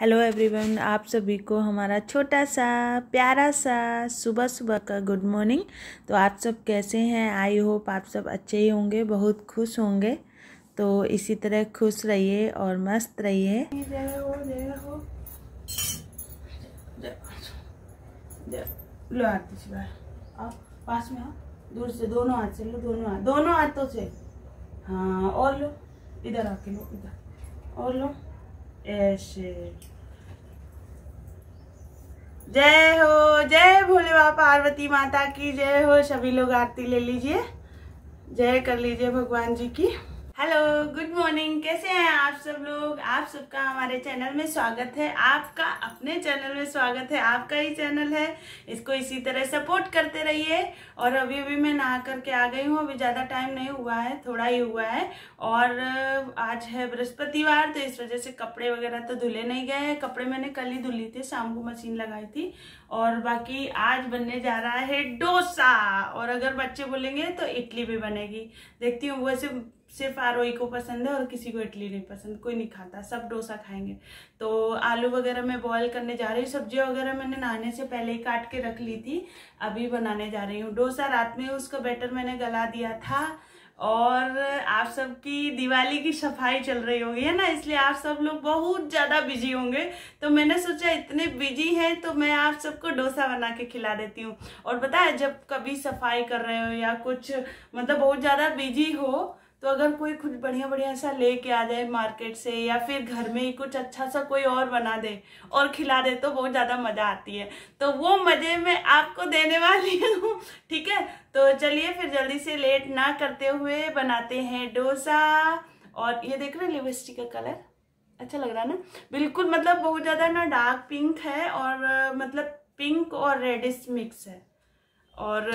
hello everyone आप सभी को हमारा छोटा सा प्यारा सा सुबह सुबह का गुड मॉर्निंग तो आप सब कैसे हैं आई होप आप सब अच्छे ही होंगे बहुत खुश होंगे तो इसी तरह खुश रहिए और मस्त रहिए दूर से दोनों हाथ से लो दोनों हाथ दोनों हाथों से हाँ और लो इधर आके लो इधर और लो ऐसे जय हो जय भोले बाबा पार्वती माता की जय हो सभी लोग आरती ले लीजिए जय कर लीजिए भगवान जी की हेलो गुड मॉर्निंग कैसे हैं आप सब लोग आप सबका हमारे चैनल में स्वागत है आपका अपने चैनल में स्वागत है आपका ही चैनल है इसको इसी तरह सपोर्ट करते रहिए और अभी अभी मैं नहा करके आ गई हूँ अभी ज़्यादा टाइम नहीं हुआ है थोड़ा ही हुआ है और आज है बृहस्पतिवार तो इस वजह से कपड़े वगैरह तो धुले नहीं गए हैं कपड़े मैंने कल ही धुली थी शाम को मशीन लगाई थी और बाकी आज बनने जा रहा है डोसा और अगर बच्चे बोलेंगे तो इडली भी बनेगी देखती हूँ वैसे सिर्फ आरोही को पसंद है और किसी को इडली नहीं पसंद कोई नहीं खाता सब डोसा खाएंगे तो आलू वगैरह मैं बॉयल करने जा रही हूँ सब्जियाँ वगैरह मैंने नहाने से पहले ही काट के रख ली थी अभी बनाने जा रही हूँ डोसा रात में उसका बैटर मैंने गला दिया था और आप सबकी दिवाली की सफाई चल रही होगी है ना इसलिए आप सब लोग बहुत ज़्यादा बिजी होंगे तो मैंने सोचा इतने बिजी हैं तो मैं आप सबको डोसा बना के खिला देती हूँ और बताए जब कभी सफाई कर रहे हो या कुछ मतलब बहुत ज़्यादा बिजी हो तो अगर कोई कुछ बढ़िया बढ़िया सा लेके आ जाए मार्केट से या फिर घर में ही कुछ अच्छा सा कोई और बना दे और खिला दे तो बहुत ज़्यादा मज़ा आती है तो वो मज़े मैं आपको देने वाली हूँ ठीक है तो चलिए फिर जल्दी से लेट ना करते हुए बनाते हैं डोसा और ये देख रहे हैं लिपस्टिक का कलर अच्छा लग रहा है ना बिल्कुल मतलब बहुत ज़्यादा ना डार्क पिंक है और मतलब पिंक और रेडिश मिक्स है और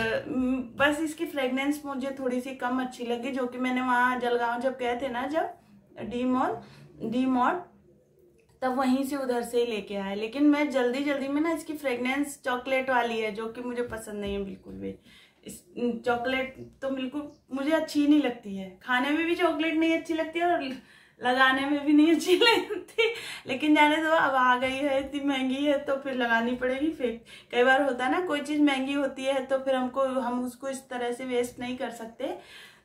बस इसकी फ्रेगनेंस मुझे थोड़ी सी कम अच्छी लगी जो कि मैंने वहाँ जलगांव जब गए थे ना जब डी मॉल डी मॉल तब वहीं से उधर से ही लेके आए लेकिन मैं जल्दी जल्दी में ना इसकी फ्रेगनेंस चॉकलेट वाली है जो कि मुझे पसंद नहीं है बिल्कुल भी इस चॉकलेट तो बिल्कुल मुझे अच्छी नहीं लगती है खाने में भी चॉकलेट नहीं अच्छी लगती है और लगाने में भी नहीं अच्छी लगती लेकिन जाने दो अब आ गई है इतनी महंगी है तो फिर लगानी पड़ेगी फिर कई बार होता है ना कोई चीज़ महंगी होती है तो फिर हमको हम उसको इस तरह से वेस्ट नहीं कर सकते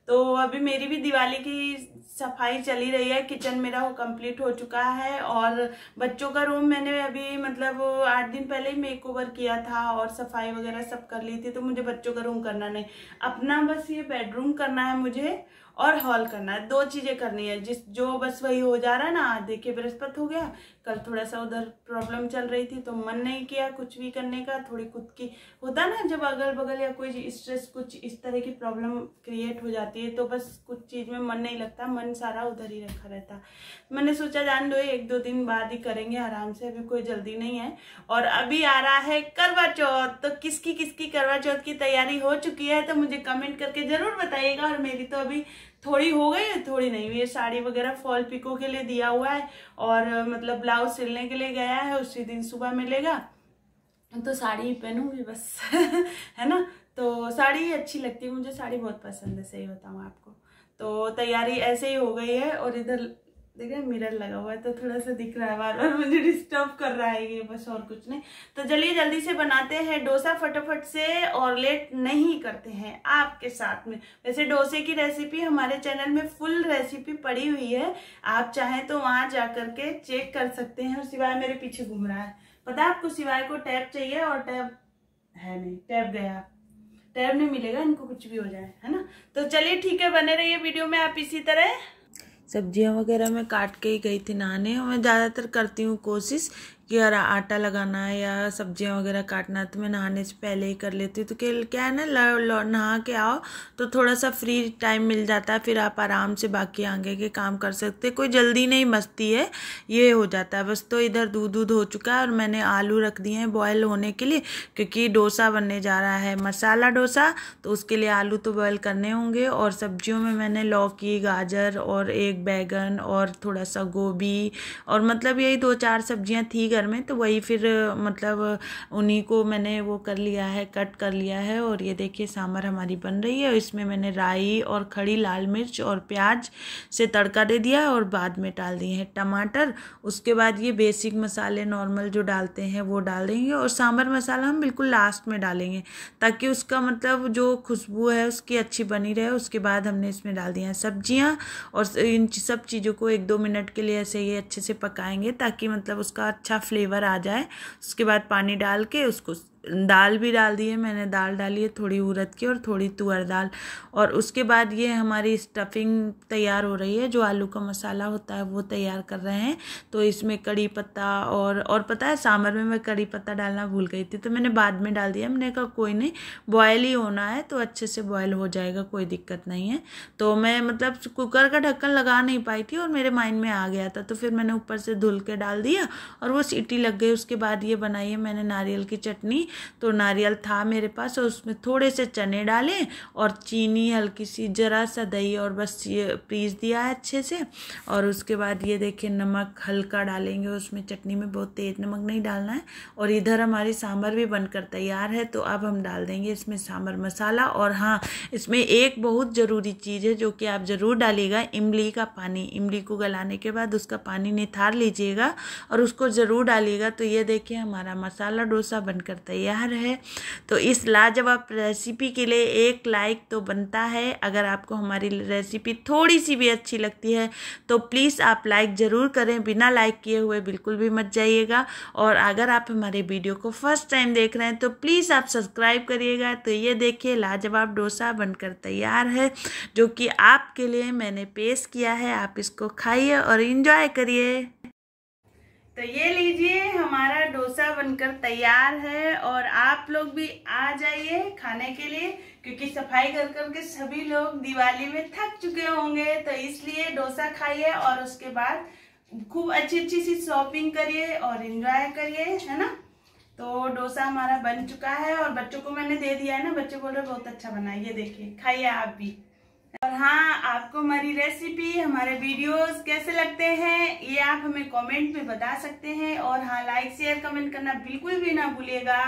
तो अभी मेरी भी दिवाली की सफाई चली रही है किचन मेरा वो कंप्लीट हो चुका है और बच्चों का रूम मैंने अभी मतलब आठ दिन पहले ही मेक ओवर किया था और सफाई वगैरह सब कर ली थी तो मुझे बच्चों का रूम करना नहीं अपना बस ये बेडरूम करना है मुझे और हॉल करना है दो चीज़ें करनी है जिस जो बस वही हो जा रहा है ना आज देखिए बृहस्पत हो गया कल थोड़ा सा उधर प्रॉब्लम चल रही थी तो मन नहीं किया कुछ भी करने का थोड़ी खुद की होता ना जब अगल बगल या कोई स्ट्रेस कुछ इस तरह की प्रॉब्लम क्रिएट हो जाती है तो बस कुछ चीज़ में मन नहीं लगता मन सारा उधर ही रखा रहता मैंने सोचा जान दो एक दो दिन बाद ही करेंगे आराम से अभी कोई जल्दी नहीं है और अभी आ रहा है करवा चौथ तो किसकी किसकी करवा चौथ की तैयारी हो चुकी है तो मुझे कमेंट करके ज़रूर बताइएगा और मेरी तो अभी थोड़ी हो गई है थोड़ी नहीं है साड़ी वगैरह फॉल पिको के लिए दिया हुआ है और मतलब ब्लाउज सिलने के लिए गया है उसी दिन सुबह मिलेगा तो साड़ी ही पहनूंगी बस है ना तो साड़ी अच्छी लगती है मुझे साड़ी बहुत पसंद है सही बताऊँ आपको तो तैयारी ऐसे ही हो गई है और इधर देख रहे मिरर लगा हुआ है तो थोड़ा सा दिख रहा है बार बार मुझे डिस्टर्ब कर रहा है ये बस और कुछ नहीं तो चलिए जल्दी से बनाते हैं डोसा फटाफट से और लेट नहीं करते हैं आपके साथ में वैसे डोसे की रेसिपी हमारे चैनल में फुल रेसिपी पड़ी हुई है आप चाहें तो वहाँ जा के चेक कर सकते हैं और सिवाय मेरे पीछे घूम रहा है पता है आपको सिवाय को टैब चाहिए और टैब है नहीं टैब गया टैब नहीं मिलेगा इनको कुछ भी हो जाए है ना तो चलिए ठीक है बने रहिए वीडियो में आप इसी तरह सब्जियां वगैरह मैं काट के ही गई थी नहाने और मैं ज़्यादातर करती हूँ कोशिश कि यार आटा लगाना है या सब्जियां वगैरह काटना है तो मैं नहाने से पहले ही कर लेती हूँ तो क्या है ना नहा के आओ तो थोड़ा सा फ्री टाइम मिल जाता है फिर आप आराम से बाकी आगे के काम कर सकते कोई जल्दी नहीं मस्ती है ये हो जाता है बस तो इधर दूध दूध हो चुका है और मैंने आलू रख दिए हैं बॉयल होने के लिए क्योंकि डोसा बनने जा रहा है मसाला डोसा तो उसके लिए आलू तो बॉयल करने होंगे और सब्जियों में मैंने लौकी गाजर और एक बैगन और थोड़ा सा गोभी और मतलब यही दो चार सब्जियाँ थी घर में तो वही फिर मतलब उन्हीं को मैंने वो कर लिया है कट कर लिया है और ये देखिए सांभर हमारी बन रही है इसमें मैंने राई और खड़ी लाल मिर्च और प्याज से तड़का दे दिया और बाद में डाल दिए हैं टमाटर उसके बाद ये बेसिक मसाले नॉर्मल जो डालते हैं वो डाल देंगे और सांभर मसाला हम बिल्कुल लास्ट में डालेंगे ताकि उसका मतलब जो खुशबू है उसकी अच्छी बनी रहे उसके बाद हमने इसमें डाल दिया है सब्जियाँ और इन सब चीज़ों को एक दो मिनट के लिए ऐसे ये अच्छे से पकाएंगे ताकि मतलब उसका अच्छा फ्लेवर आ जाए उसके बाद पानी डाल के उसको दाल भी डाल दी है मैंने दाल डाली है थोड़ी उड़द की और थोड़ी तुअर दाल और उसके बाद ये हमारी स्टफिंग तैयार हो रही है जो आलू का मसाला होता है वो तैयार कर रहे हैं तो इसमें कड़ी पत्ता और और पता है सांभर में मैं कड़ी पत्ता डालना भूल गई थी तो मैंने बाद में डाल दिया मैंने कहा कोई नहीं बॉयल ही होना है तो अच्छे से बॉयल हो जाएगा कोई दिक्कत नहीं है तो मैं मतलब कुकर का ढक्कन लगा नहीं पाई थी और मेरे माइंड में आ गया था तो फिर मैंने ऊपर से धुल के डाल दिया और वो सीटी लग गई उसके बाद ये बनाई है मैंने नारियल की चटनी तो नारियल था मेरे पास और उसमें थोड़े से चने डाले और चीनी हल्की सी ज़रा सा दही और बस ये पीस दिया है अच्छे से और उसके बाद ये देखिए नमक हल्का डालेंगे उसमें चटनी में बहुत तेज़ नमक नहीं डालना है और इधर हमारी सांभर भी बनकर तैयार है तो अब हम डाल देंगे इसमें सांभर मसाला और हाँ इसमें एक बहुत ज़रूरी चीज़ है जो कि आप ज़रूर डालिएगा इमली का पानी इमली को गलाने के बाद उसका पानी निथार लीजिएगा और उसको ज़रूर डालिएगा तो ये देखिए हमारा मसाला डोसा बनकर तैयार तैयार है तो इस लाजवाब रेसिपी के लिए एक लाइक तो बनता है अगर आपको हमारी रेसिपी थोड़ी सी भी अच्छी लगती है तो प्लीज़ आप लाइक ज़रूर करें बिना लाइक किए हुए बिल्कुल भी मत जाइएगा और अगर आप हमारे वीडियो को फर्स्ट टाइम देख रहे हैं तो प्लीज़ आप सब्सक्राइब करिएगा तो ये देखिए लाजवाब डोसा बनकर तैयार है जो कि आपके लिए मैंने पेश किया है आप इसको खाइए और इन्जॉय करिए तो ये लीजिए हमारा बनकर तैयार है और आप लोग भी आ जाइए खाने के लिए क्योंकि सफाई कर कर के सभी लोग दिवाली में थक चुके होंगे तो इसलिए डोसा खाइए और उसके बाद खूब अच्छी अच्छी सी शॉपिंग करिए और इन्जॉय करिए है ना तो डोसा हमारा बन चुका है और बच्चों को मैंने दे दिया है ना बच्चे बोल रहे बहुत अच्छा बना ये देखिए खाइए आप भी और हाँ आपको हमारी रेसिपी हमारे वीडियोस कैसे लगते हैं ये आप हमें कमेंट में बता सकते हैं और हाँ लाइक शेयर कमेंट करना बिल्कुल भी ना भूलिएगा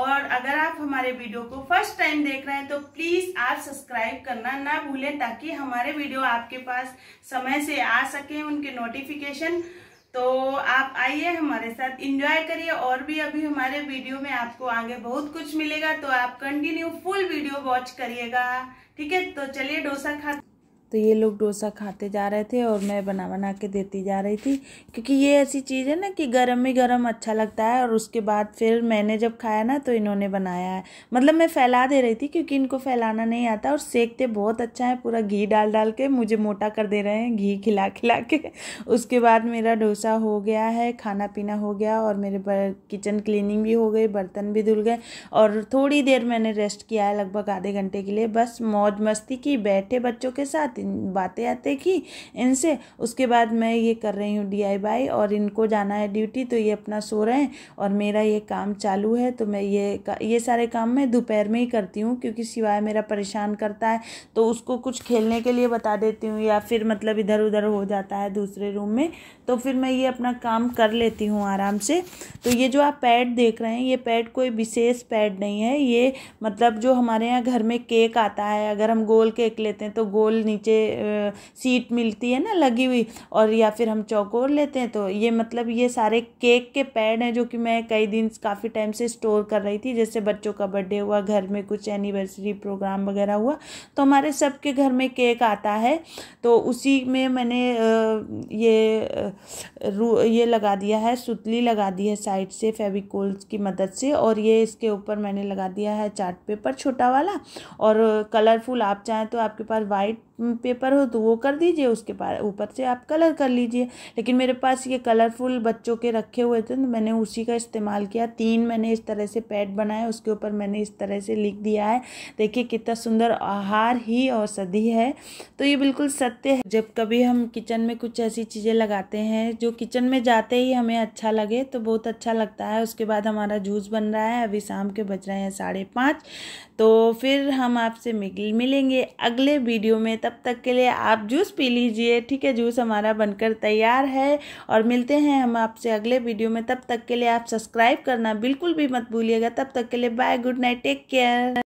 और अगर आप हमारे वीडियो को फर्स्ट टाइम देख रहे हैं तो प्लीज आप सब्सक्राइब करना ना भूलें ताकि हमारे वीडियो आपके पास समय से आ सके उनके नोटिफिकेशन तो आप आइए हमारे साथ इंजॉय करिए और भी अभी हमारे वीडियो में आपको आगे बहुत कुछ मिलेगा तो आप कंटिन्यू फुल वीडियो वॉच करिएगा ठीक है तो चलिए डोसा खा तो ये लोग डोसा खाते जा रहे थे और मैं बना बना के देती जा रही थी क्योंकि ये ऐसी चीज़ है ना कि गर्म ही गर्म अच्छा लगता है और उसके बाद फिर मैंने जब खाया ना तो इन्होंने बनाया है मतलब मैं फैला दे रही थी क्योंकि इनको फैलाना नहीं आता और सेकते बहुत अच्छा है पूरा घी डाल डाल के मुझे मोटा कर दे रहे हैं घी खिला खिला के उसके बाद मेरा डोसा हो गया है खाना पीना हो गया और मेरे किचन क्लीनिंग भी हो गई बर्तन भी धुल गए और थोड़ी देर मैंने रेस्ट किया है लगभग आधे घंटे के लिए बस मौज मस्ती की बैठे बच्चों के साथ बातें आते कि इनसे उसके बाद मैं ये कर रही हूँ डी और इनको जाना है ड्यूटी तो ये अपना सो रहे हैं और मेरा ये काम चालू है तो मैं ये ये सारे काम मैं दोपहर में ही करती हूँ क्योंकि सिवाय मेरा परेशान करता है तो उसको कुछ खेलने के लिए बता देती हूँ या फिर मतलब इधर उधर हो जाता है दूसरे रूम में तो फिर मैं ये अपना काम कर लेती हूँ आराम से तो ये जो आप पैड देख रहे हैं ये पैड कोई विशेष पैड नहीं है ये मतलब जो हमारे यहाँ घर में केक आता है अगर हम गोल केक लेते हैं तो गोल नीचे नीचे सीट मिलती है ना लगी हुई और या फिर हम चौकोर लेते हैं तो ये मतलब ये सारे केक के पैड हैं जो कि मैं कई दिन काफ़ी टाइम से स्टोर कर रही थी जैसे बच्चों का बर्थडे हुआ घर में कुछ एनिवर्सरी प्रोग्राम वगैरह हुआ तो हमारे सबके घर में केक आता है तो उसी में मैंने ये रू ये लगा दिया है सुतली लगा दी है साइड से फेविकोल्स की मदद से और ये इसके ऊपर मैंने लगा दिया है चार्ट पेपर छोटा वाला और कलरफुल आप चाहें तो आपके पास वाइट पेपर हो तो वो कर दीजिए उसके पास ऊपर से आप कलर कर लीजिए लेकिन मेरे पास ये कलरफुल बच्चों के रखे हुए थे तो मैंने उसी का इस्तेमाल किया तीन मैंने इस तरह से पैड बनाए उसके ऊपर मैंने इस तरह से लिख दिया है देखिए कितना सुंदर आहार ही औषधि सदी है तो ये बिल्कुल सत्य है जब कभी हम किचन में कुछ ऐसी चीज़ें लगाते हैं जो किचन में जाते ही हमें अच्छा लगे तो बहुत अच्छा लगता है उसके बाद हमारा जूस बन रहा है अभी शाम के बज रहे हैं साढ़े पाँच तो फिर हम आपसे मिलेंगे अगले वीडियो में तब तक के लिए आप जूस पी लीजिए ठीक है जूस हमारा बनकर तैयार है और मिलते हैं हम आपसे अगले वीडियो में तब तक के लिए आप सब्सक्राइब करना बिल्कुल भी मत भूलिएगा तब तक के लिए bye good night take care